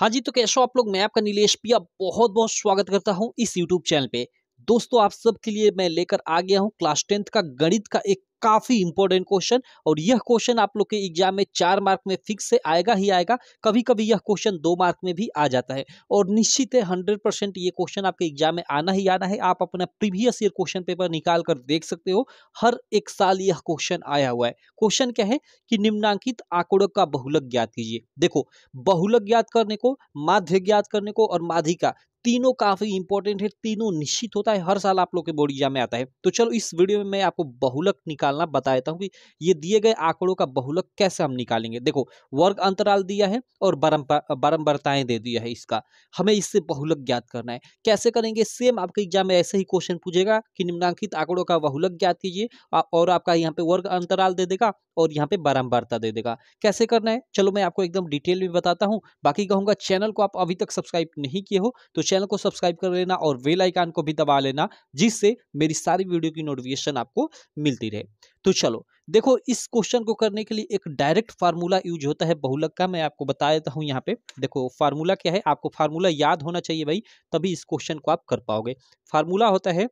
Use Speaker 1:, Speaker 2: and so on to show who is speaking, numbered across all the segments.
Speaker 1: हाँ जी तो कैसे आप लोग मैं आपका नीलेश पिया बहुत बहुत स्वागत करता हूँ इस यूट्यूब चैनल पे दोस्तों आप सब के लिए मैं लेकर आ गया हूँ क्लास टेंथ का गणित का एक काफ़ी इंपॉर्टेंट क्वेश्चन और यह क्वेश्चन आप लोग के एग्जाम में चार मार्क में फिक्स से आएगा ही आएगा कभी कभी यह क्वेश्चन दो मार्क में भी आ जाता है और निश्चित है हंड्रेड परसेंट ये क्वेश्चन आपके एग्जाम में आना ही आना है आप अपना प्रीवियस ईयर क्वेश्चन पेपर निकाल कर देख सकते हो हर एक साल यह क्वेश्चन आया हुआ है क्वेश्चन क्या है कि निम्नांकित आंकड़ों का बहुलक ज्ञात कीजिए देखो बहुलक ज्ञात करने को माध्य ज्ञात करने को और माधिका तीनों काफ़ी इंपॉर्टेंट है तीनों निश्चित होता है हर साल आप लोग के बोर्ड एग्जाम में आता है तो चलो इस वीडियो में मैं आपको बहुलक निकालना बता देता हूँ कि ये दिए गए आंकड़ों का बहुलक कैसे हम निकालेंगे देखो वर्ग अंतराल दिया है और बारम्बारताएँ दे दिया है इसका हमें इससे बहुलक ज्ञात करना है कैसे करेंगे सेम आपके एग्जाम में ऐसे ही क्वेश्चन पूछेगा कि निम्नांकित आंकड़ों का बहुलक ज्ञात कीजिए और आपका यहाँ पे वर्ग अंतराल दे देगा और यहाँ पे बारम्बारता दे देगा कैसे करना है चलो मैं आपको एकदम डिटेल में बताता हूँ बाकी कहूंगा चैनल को आप अभी तक सब्सक्राइब नहीं किए हो तो चैनल को सब्सक्राइब कर लेना और वेल आइकान को भी दबा लेना जिससे मेरी सारी वीडियो की नोटिफिकेशन आपको मिलती रहे तो चलो देखो इस क्वेश्चन को करने के लिए एक डायरेक्ट फार्मूला यूज होता है बहुलक का मैं आपको बता देता हूँ यहाँ पे देखो फार्मूला क्या है आपको फार्मूला याद होना चाहिए भाई तभी इस क्वेश्चन को आप कर पाओगे फार्मूला होता है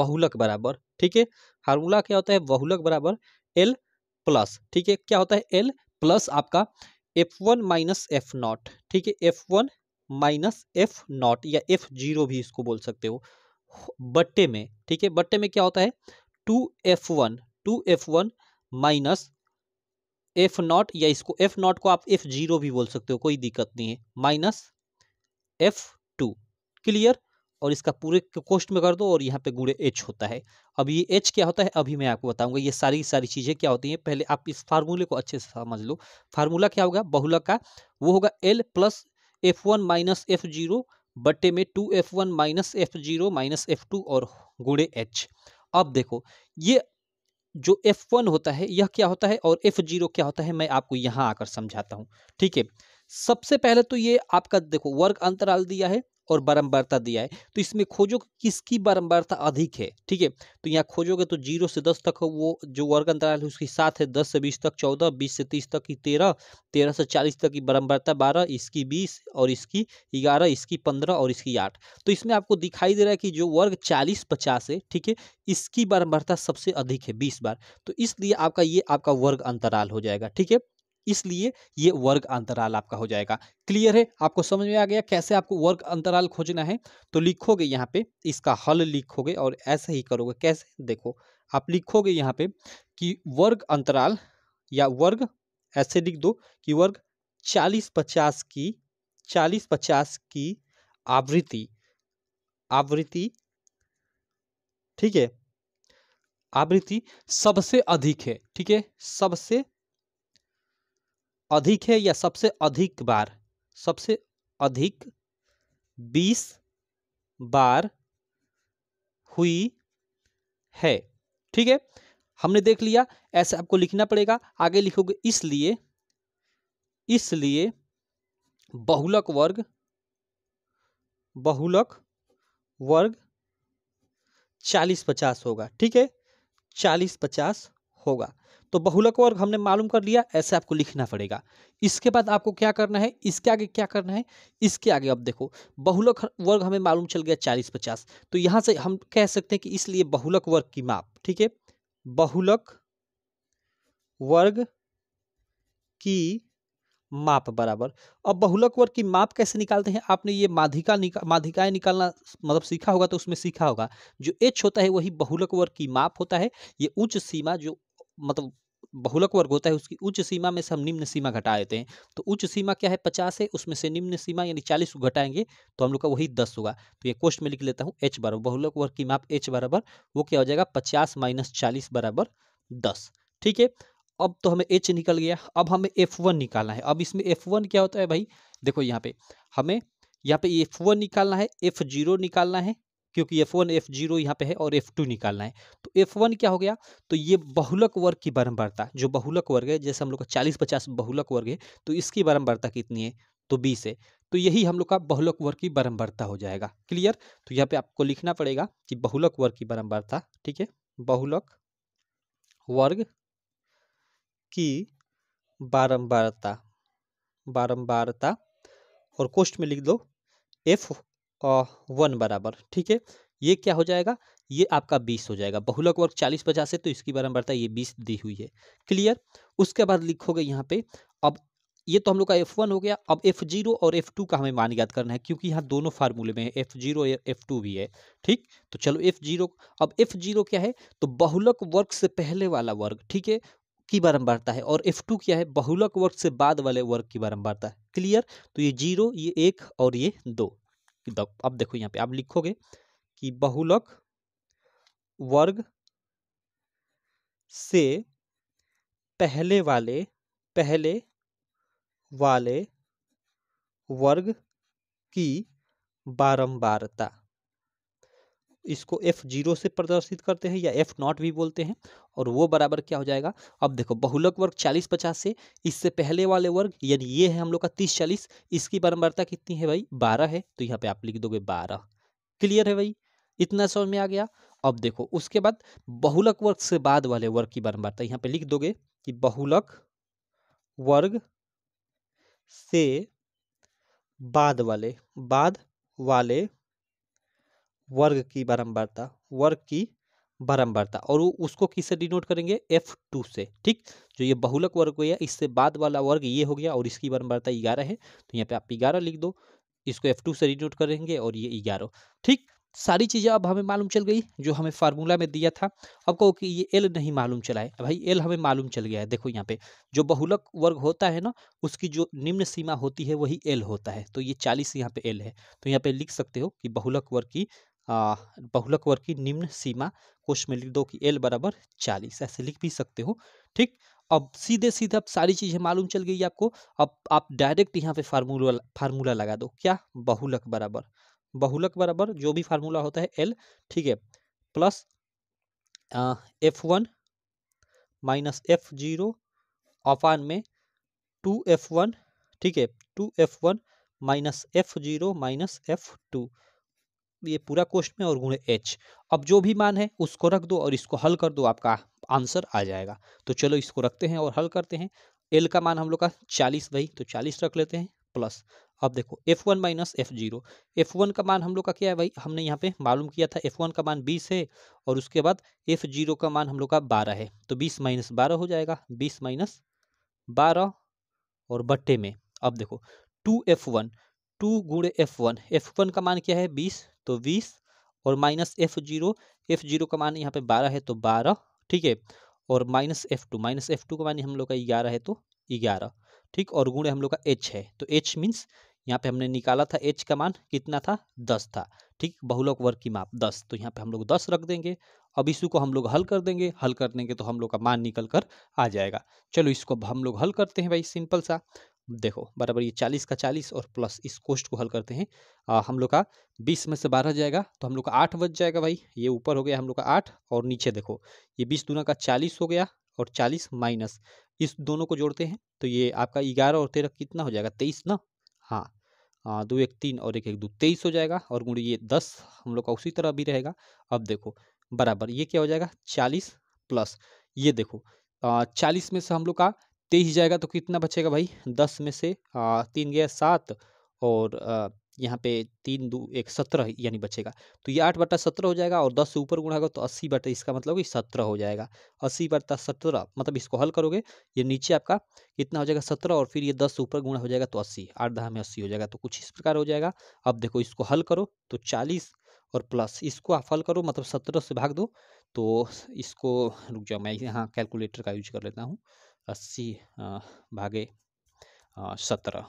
Speaker 1: बहुलक बराबर ठीक है फार्मूला क्या होता है बहुलक बराबर एल प्लस ठीक है क्या होता है एल प्लस आपका F one minus F naught ठीक है F one minus F naught या एफ जीरो भी इसको बोल सकते हो बट्टे में ठीक है बट्टे में क्या होता है two F one two F one minus F naught या इसको एफ नॉट को आप एफ जीरो भी बोल सकते हो कोई दिक्कत नहीं है माइनस एफ टू क्लियर और इसका पूरे कोष्ट में कर दो और यहाँ पे गुड़े एच होता है अब ये एच क्या होता है अभी मैं आपको बताऊंगा ये सारी सारी चीज़ें क्या होती हैं पहले आप इस फार्मूले को अच्छे से समझ लो फार्मूला क्या होगा बहुलक का वो होगा L plus F one minus F zero बटे में two F one minus F zero minus F two और गुड़े एच अब देखो ये जो एफ वन होता है यह क्या होता है और एफ जीरो क्या होता है मैं आपको यहाँ आकर समझाता हूँ ठीक है सबसे पहले तो ये आपका देखो वर्ग अंतराल दिया है और बारंबारता दिया है तो इसमें खोजो किसकी बारंबारता अधिक है ठीक है तो यहाँ खोजोगे तो जीरो से दस तक वो जो वर्ग अंतराल है उसकी सात है दस से बीस तक चौदह बीस से तीस तक की तेरह तेरह से चालीस तक की बारंबारता बारह इसकी बीस और इसकी ग्यारह इसकी पंद्रह और इसकी आठ तो इसमें आपको दिखाई दे रहा है कि जो वर्ग चालीस पचास है ठीक है इसकी बारंबारता सबसे अधिक है बीस बार तो इसलिए आपका ये आपका वर्ग अंतराल हो जाएगा ठीक है इसलिए ये वर्ग अंतराल आपका हो जाएगा क्लियर है आपको समझ में आ गया कैसे आपको वर्ग अंतराल खोजना है तो लिखोगे यहाँ पे इसका हल लिखोगे और ऐसे ही करोगे कैसे देखो आप लिखोगे यहाँ पे कि वर्ग अंतराल या वर्ग ऐसे लिख दो कि वर्ग चालीस पचास की चालीस पचास की आवृत्ति आवृत्ति ठीक है आवृत्ति सबसे अधिक है ठीक है सबसे अधिक है या सबसे अधिक बार सबसे अधिक बीस बार हुई है ठीक है हमने देख लिया ऐसे आपको लिखना पड़ेगा आगे लिखोगे इसलिए इसलिए बहुलक वर्ग बहुलक वर्ग चालीस पचास होगा ठीक है चालीस पचास होगा तो बहुलक वर्ग हमने मालूम कर लिया ऐसे आपको लिखना पड़ेगा इसके बाद आपको क्या करना है इसके आगे क्या करना है इसके आगे अब देखो बहुलक वर्ग हमें मालूम चल गया चालीस पचास तो यहाँ से हम कह सकते हैं कि इसलिए बहुलक वर्ग की माप ठीक है बहुलक वर्ग की माप बराबर अब बहुलक वर्ग की माप कैसे निकालते हैं आपने ये माधिका निका माधिकाएं निकालना मतलब सीखा होगा तो उसमें सीखा होगा जो एच होता है वही बहुलक वर्ग की माप होता है ये उच्च सीमा जो मतलब बहुलक वर्ग होता है उसकी उच्च सीमा में से हम निम्न सीमा घटा देते हैं तो उच्च सीमा क्या है पचास है उसमें से निम्न सीमा यानी चालीस घटाएंगे तो हम लोग का वही दस होगा तो ये कोष्ट में लिख लेता हूँ एच बराबर बहुलक वर्ग की माप एच बराबर वो क्या हो जाएगा पचास माइनस चालीस बराबर दस ठीक है अब तो हमें एच निकल गया अब हमें एफ वन निकालना है अब इसमें एफ वन क्या होता है भाई देखो यहाँ पे हमें यहाँ पे एफ वन निकालना है एफ जीरो निकालना है क्योंकि एफ वन एफ जीरो यहाँ पे है और एफ टू निकालना है तो एफ वन क्या हो गया तो ये बहुलक वर्ग की बारंबारता जो बहुलक वर्ग है जैसे हम लोग का चालीस पचास बहुलक वर्ग है तो इसकी बारंबारता कितनी है तो बीस है तो यही हम लोग का बहुलक वर्ग की बारंबारता हो जाएगा क्लियर तो यहाँ पे आपको लिखना पड़ेगा कि बहुलक वर्ग की बारंबारता ठीक है बहुलक वर्ग की बारंबारता बारंबारता और कोष्ट में लिख दो एफ वन बराबर ठीक है ये क्या हो जाएगा ये आपका बीस हो जाएगा बहुलक वर्ग चालीस पचास है तो इसकी में बढ़ता है ये बीस दी हुई है क्लियर उसके बाद लिखोगे यहाँ पे अब ये तो हम लोग का एफ वन हो गया अब एफ जीरो और एफ टू का हमें मान याद करना है क्योंकि यहाँ दोनों फार्मूले में है एफ जीरो एफ टू भी है ठीक तो चलो एफ जीरो अब एफ जीरो क्या है तो बहुलक वर्ग से पहले वाला वर्ग ठीक है की बारंबारता है और एफ टू क्या है बहुलक वर्ग से बाद वाले वर्ग की बारंबारता है क्लियर तो ये जीरो ये एक और ये दो अब देखो यहाँ पे आप लिखोगे कि बहुलक वर्ग से पहले वाले पहले वाले वर्ग की बारंबारता इसको एफ जीरो से प्रदर्शित करते हैं या एफ नॉट भी बोलते हैं और वो बराबर क्या हो जाएगा अब देखो बहुलक वर्ग चालीस पचास से इससे पहले वाले वर्ग यानी ये है हम लोग का तीस चालीस इसकी बारंबारता कितनी है भाई बारह है तो यहाँ पे आप लिख दोगे बारह क्लियर है भाई इतना समझ में आ गया अब देखो उसके बाद बहुलक वर्ग से बाद वाले वर्ग की बारंबारता यहाँ पे लिख दोगे कि बहुलक वर्ग से बाद वाले बाद वाले वर्ग की बारंबारता वर्ग की बारंबारता और उसको किससे डिनोट करेंगे एफ टू से ठीक जो ये बहुलक वर्ग हो गया इससे बाद वाला वर्ग ये हो गया और इसकी बारंबारता ग्यारह है तो यहाँ पे आप ग्यारह लिख दो इसको एफ टू से डिनोट करेंगे और ये ग्यारह ठीक सारी चीज़ें अब हमें मालूम चल गई जो हमें फार्मूला में दिया था अब कहो कि ये एल नहीं मालूम चला है भाई एल हमें मालूम चल गया है देखो यहाँ पे जो बहुलक वर्ग होता है ना उसकी जो निम्न सीमा होती है वही एल होता है तो ये चालीस यहाँ पे एल है तो यहाँ पे लिख सकते हो कि बहुलक वर्ग की बहुलक वर्ग की निम्न सीमा कोश में लिख दो कि एल बराबर चालीस ऐसे लिख भी सकते हो ठीक अब सीधे सीधे अब सारी चीज़ें मालूम चल गई आपको अब आप डायरेक्ट यहाँ पे फार्मूला फार्मूला लगा दो क्या बहुलक बराबर बहुलक बराबर जो भी फार्मूला होता है एल ठीक है plus F one minus F zero अपान में टू एफ वन ठीक है two F one minus F zero minus F two ये पूरा क्वेश्चन में और गुणे एच अब जो भी मान है उसको रख दो और इसको हल कर दो आपका आंसर आ जाएगा तो चलो इसको रखते हैं और हल करते हैं एल का मान हम लोग का चालीस भाई तो चालीस रख लेते हैं प्लस अब देखो F one minus F zero F one का मान हम लोग का क्या है भाई हमने यहाँ पे मालूम किया था एफ वन का मान बीस है और उसके बाद एफ जीरो का मान हम लोग का बारह है तो बीस माइनस बारह हो जाएगा बीस माइनस बारह और बट्टे में अब देखो टू एफ वन टू गुड़े एफ वन एफ वन का मान क्या है बीस तो बीस और minus F zero F zero का मान यहाँ पे बारह है तो बारह ठीक है और minus F two minus F two का मान हम लोग का ग्यारह है तो ग्यारह ठीक और गुण हम लोग का एच है तो एच मीन्स यहाँ पे हमने निकाला था एच का मान कितना था दस था ठीक बहुलक वर्ग की माप दस तो यहाँ पे हम लोग दस रख देंगे अब इसी को हम लोग हल कर देंगे हल कर देंगे तो हम लोग का मान निकल कर आ जाएगा चलो इसको हम लोग हल करते हैं भाई सिंपल सा देखो बराबर ये चालीस का चालीस और प्लस इस कोष्ट को हल करते हैं आ, हम लोग का बीस में से बारह जाएगा तो हम लोग का आठ बच जाएगा भाई ये ऊपर हो गया हम लोग का आठ और नीचे देखो ये बीस दोनों का चालीस हो गया और चालीस माइनस इस दोनों को जोड़ते हैं तो ये आपका ग्यारह और तेरह कितना हो जाएगा तेईस ना हाँ आ, दो एक तीन और एक एक दो तेईस हो जाएगा और गुण ये दस हम लोग का उसी तरह भी रहेगा अब देखो बराबर ये क्या हो जाएगा चालीस प्लस ये देखो चालीस में से हम लोग का तेईस जाएगा तो कितना बचेगा भाई दस में से आ, तीन गया सात और यहाँ पे तीन दो एक सत्रह यानी बचेगा तो ये आठ बट्टा सत्रह हो जाएगा और दस से ऊपर गुणा होगा तो अस्सी बट्टा इसका मतलब कि सत्रह हो जाएगा अस्सी बट्टा सत्रह मतलब इसको हल करोगे ये नीचे आपका कितना हो जाएगा सत्रह और फिर ये दस से ऊपर गुणा हो जाएगा तो अस्सी आठ दहा में अस्सी हो जाएगा तो कुछ इस प्रकार हो जाएगा अब देखो इसको हल करो तो चालीस और प्लस इसको आप हल करो मतलब सत्रह से भाग दो तो इसको रुक जाओ मैं यहाँ कैलकुलेटर का यूज कर लेता हूँ अस्सी भागे सत्रह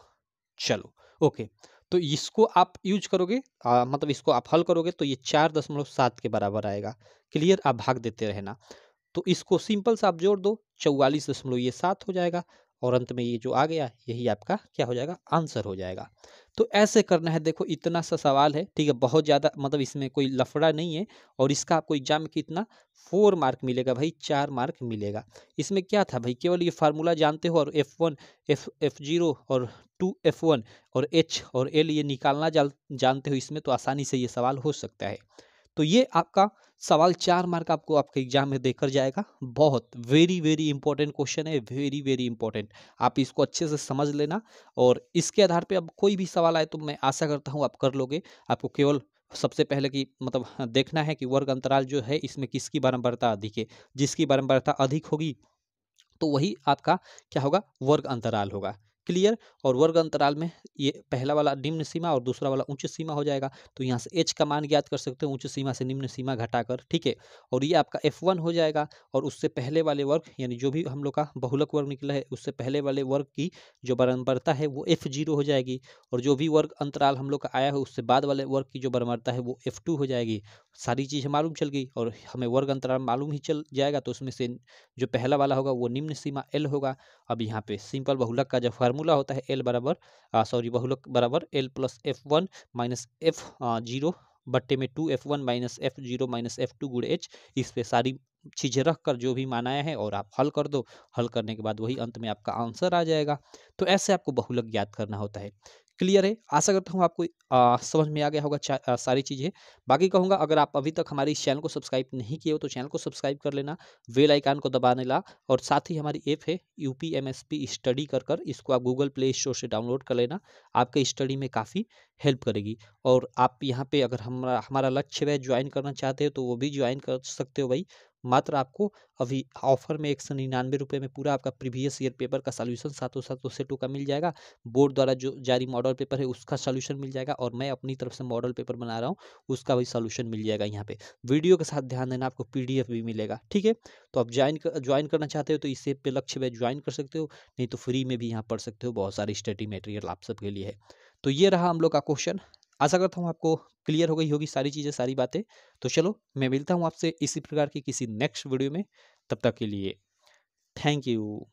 Speaker 1: चलो ओके तो इसको आप यूज करोगे आ, मतलब इसको आप हल करोगे तो ये चार दशमलव सात के बराबर आएगा क्लियर आप भाग देते रहना तो इसको सिंपल सा आप जोड़ दो चौवालीस दशमलव ये सात हो जाएगा और अंत में ये जो आ गया यही आपका क्या हो जाएगा आंसर हो जाएगा तो ऐसे करना है देखो इतना सा सवाल है ठीक है बहुत ज़्यादा मतलब इसमें कोई लफड़ा नहीं है और इसका आपको एग्जाम में कितना फोर मार्क मिलेगा भाई चार मार्क मिलेगा इसमें क्या था भाई केवल ये फार्मूला जानते हो और F one F F zero और टू एफ वन और एच और एल ये निकालना जानते हो इसमें तो आसानी से ये सवाल हो सकता है तो ये आपका सवाल चार मार्क आपको आपके एग्जाम में देकर जाएगा बहुत वेरी वेरी इंपॉर्टेंट क्वेश्चन है वेरी वेरी इंपॉर्टेंट आप इसको अच्छे से समझ लेना और इसके आधार पे अब कोई भी सवाल आए तो मैं आशा करता हूँ आप कर लोगे आपको केवल सबसे पहले कि मतलब हाँ, देखना है कि वर्ग अंतराल जो है इसमें किसकी बारंबारता अधिक है जिसकी बारंबारता अधिक होगी तो वही आपका क्या होगा वर्ग अंतराल होगा क्लियर और वर्ग अंतराल में ये पहला वाला निम्न सीमा और दूसरा वाला उच्च सीमा हो जाएगा तो यहाँ से एच का मान ज्ञात कर सकते हो उच्च सीमा से निम्न सीमा घटाकर ठीक है और ये आपका एफ वन हो जाएगा और उससे पहले वाले वर्ग यानी जो भी हम लोग का बहुलक वर्ग निकला है उससे पहले वाले वर्ग की जो बरम्बरता है वो एफ जीरो हो जाएगी और जो भी वर्ग अंतराल हम लोग का आया है उससे बाद वाले वर्ग की जो बरम्बरता है वो एफ टू हो जाएगी सारी चीज़ मालूम चल गई और हमें वर्ग अंतराल मालूम ही चल जाएगा तो उसमें से जो पहला वाला होगा वो निम्न सीमा एल होगा अब यहाँ पे सिंपल बहुलक का जब फार्मूला होता है एल बराबर सॉरी बहुलक बराबर L plus F one minus F zero बट्टे में two F one minus F zero minus F two गुड़ एच इस पर सारी चीज़ें रख कर जो भी मानाया है और आप हल कर दो हल करने के बाद वही अंत में आपका आंसर आ जाएगा तो ऐसे आपको बहुलक ज्ञात करना होता है क्लियर है आशा करता हूँ आपको आ, समझ में आ गया होगा आ, सारी चीज़ें बाकी कहूँगा अगर आप अभी तक हमारी चैनल को सब्सक्राइब नहीं किए हो तो चैनल को सब्सक्राइब कर लेना वेल आइकान को दबाने ला और साथ ही हमारी ऐप है U P M S P study कर कर इसको आप गूगल प्ले स्टोर से डाउनलोड कर लेना आपके स्टडी में काफ़ी हेल्प करेगी और आप यहाँ पर अगर हमारा हमारा लक्ष्य है ज्वाइन करना चाहते हो तो वो भी ज्वाइन कर सकते हो भाई मात्र आपको अभी ऑफर में एक सौ निन्यानवे रुपये में पूरा आपका प्रीवियस ईयर पेपर का सोल्यूशन सातों सातों सेटों का मिल जाएगा बोर्ड द्वारा जो जारी मॉडल पेपर है उसका सोल्यूशन मिल जाएगा और मैं अपनी तरफ से मॉडल पेपर बना रहा हूँ उसका भी सोल्यूशन मिल जाएगा यहाँ पे वीडियो के साथ ध्यान देना आपको पी भी मिलेगा ठीक है तो आप ज्वाइन कर, ज्वाइन करना चाहते हो तो इस पे लक्ष्य में ज्वाइन कर सकते हो नहीं तो फ्री में भी यहाँ पढ़ सकते हो बहुत सारे स्टडी मटेरियल आप सबके लिए है तो ये रहा हम लोग का क्वेश्चन आशा करता हूँ आपको क्लियर हो गई होगी सारी चीज़ें सारी बातें तो चलो मैं मिलता हूँ आपसे इसी प्रकार की किसी नेक्स्ट वीडियो में तब तक के लिए थैंक यू